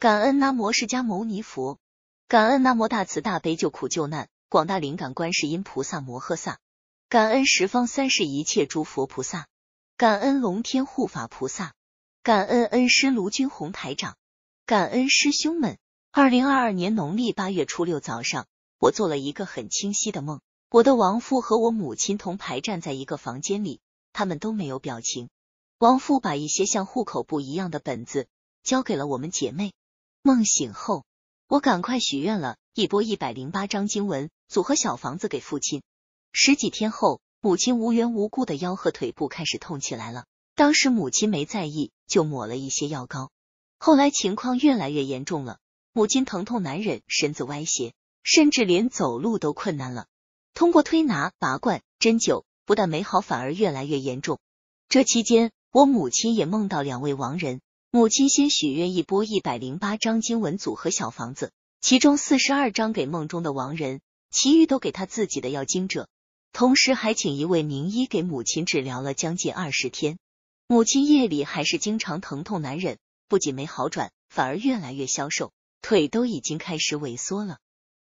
感恩那摩释迦牟尼佛，感恩那摩大慈大悲救苦救难广大灵感观世音菩萨摩诃萨，感恩十方三世一切诸佛菩萨，感恩龙天护法菩萨，感恩恩师卢军宏台长，感恩师兄们。二零二二年农历八月初六早上，我做了一个很清晰的梦。我的亡父和我母亲同排站在一个房间里，他们都没有表情。亡父把一些像户口簿一样的本子交给了我们姐妹。梦醒后，我赶快许愿了一波一百零八张经文组合小房子给父亲。十几天后，母亲无缘无故的腰和腿部开始痛起来了。当时母亲没在意，就抹了一些药膏。后来情况越来越严重了，母亲疼痛难忍，身子歪斜，甚至连走路都困难了。通过推拿、拔罐、针灸，不但没好，反而越来越严重。这期间，我母亲也梦到两位亡人。母亲先许愿一波一百零八张经文组合小房子，其中四十二张给梦中的亡人，其余都给他自己的药经者。同时还请一位名医给母亲治疗了将近二十天。母亲夜里还是经常疼痛难忍，不仅没好转，反而越来越消瘦，腿都已经开始萎缩了。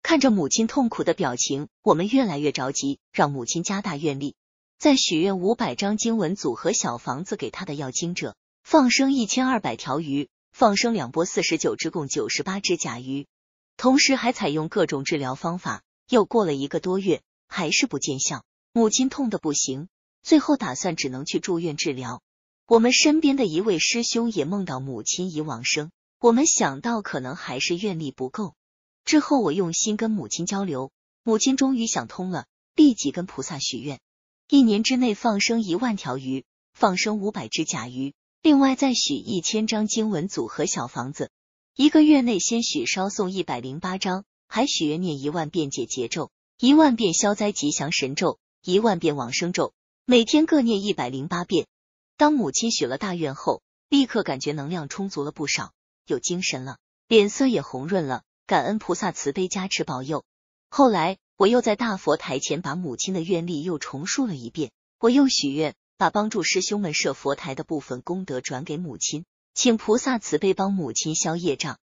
看着母亲痛苦的表情，我们越来越着急，让母亲加大愿力，再许愿五百张经文组合小房子给他的药经者。放生一千二百条鱼，放生两波四十九只，共九十八只甲鱼，同时还采用各种治疗方法。又过了一个多月，还是不见效，母亲痛得不行，最后打算只能去住院治疗。我们身边的一位师兄也梦到母亲已往生，我们想到可能还是愿力不够。之后我用心跟母亲交流，母亲终于想通了，立即跟菩萨许愿，一年之内放生一万条鱼，放生五百只甲鱼。另外再许一千张经文组合小房子，一个月内先许烧送一百零八张，还许愿念一万遍解结咒，一万遍消灾吉祥神咒，一万遍往生咒，每天各念一百零八遍。当母亲许了大愿后，立刻感觉能量充足了不少，有精神了，脸色也红润了。感恩菩萨慈悲加持保佑。后来我又在大佛台前把母亲的愿力又重述了一遍，我又许愿。把帮助师兄们设佛台的部分功德转给母亲，请菩萨慈悲帮母亲消业障、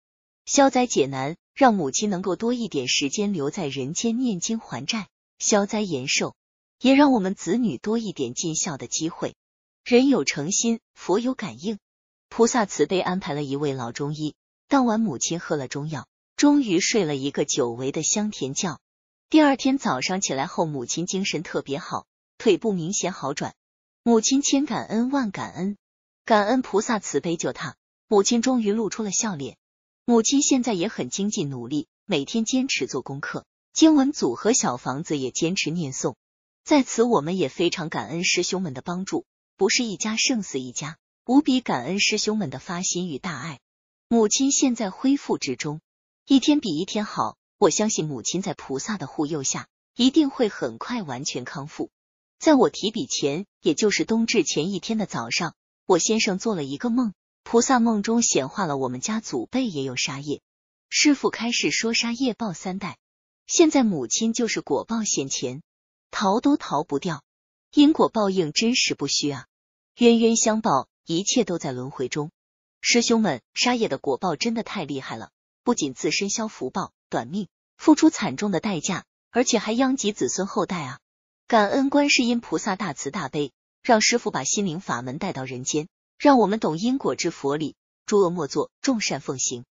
消灾解难，让母亲能够多一点时间留在人间念经还债、消灾延寿，也让我们子女多一点尽孝的机会。人有诚心，佛有感应，菩萨慈悲安排了一位老中医。当晚母亲喝了中药，终于睡了一个久违的香甜觉。第二天早上起来后，母亲精神特别好，腿部明显好转。母亲千感恩万感恩，感恩菩萨慈悲救他。母亲终于露出了笑脸。母亲现在也很精进努力，每天坚持做功课、经文组和小房子也坚持念诵。在此，我们也非常感恩师兄们的帮助，不是一家胜似一家，无比感恩师兄们的发心与大爱。母亲现在恢复之中，一天比一天好。我相信母亲在菩萨的护佑下，一定会很快完全康复。在我提笔前，也就是冬至前一天的早上，我先生做了一个梦，菩萨梦中显化了我们家祖辈也有杀业。师傅开始说杀业报三代，现在母亲就是果报显前，逃都逃不掉，因果报应真实不虚啊！冤冤相报，一切都在轮回中。师兄们，杀业的果报真的太厉害了，不仅自身消福报、短命，付出惨重的代价，而且还殃及子孙后代啊！感恩观世音菩萨大慈大悲，让师傅把心灵法门带到人间，让我们懂因果之佛理，诸恶莫作，众善奉行。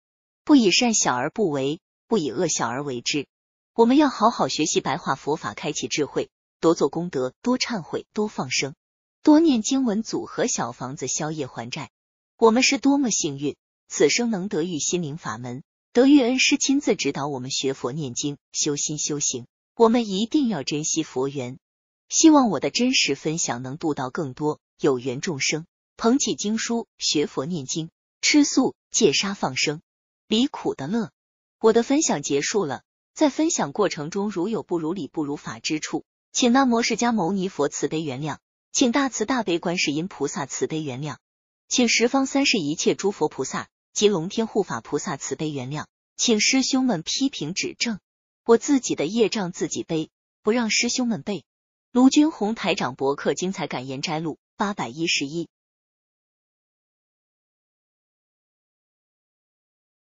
不以善小而不为，不以恶小而为之。我们要好好学习白话佛法，开启智慧，多做功德，多忏悔，多放生，多念经文，组合小房子，宵夜还债。我们是多么幸运，此生能得遇心灵法门，得遇恩师亲自指导我们学佛、念经、修心、修行。我们一定要珍惜佛缘。希望我的真实分享能度到更多有缘众生，捧起经书学佛念经，吃素戒杀放生，离苦的乐。我的分享结束了，在分享过程中如有不如理不如法之处，请那摩释迦牟尼佛慈悲原谅，请大慈大悲观世音菩萨慈悲原谅，请十方三世一切诸佛菩萨及龙天护法菩萨慈悲原谅，请师兄们批评指正，我自己的业障自己背，不让师兄们背。卢军红台长博客精彩感言摘录八百一十一。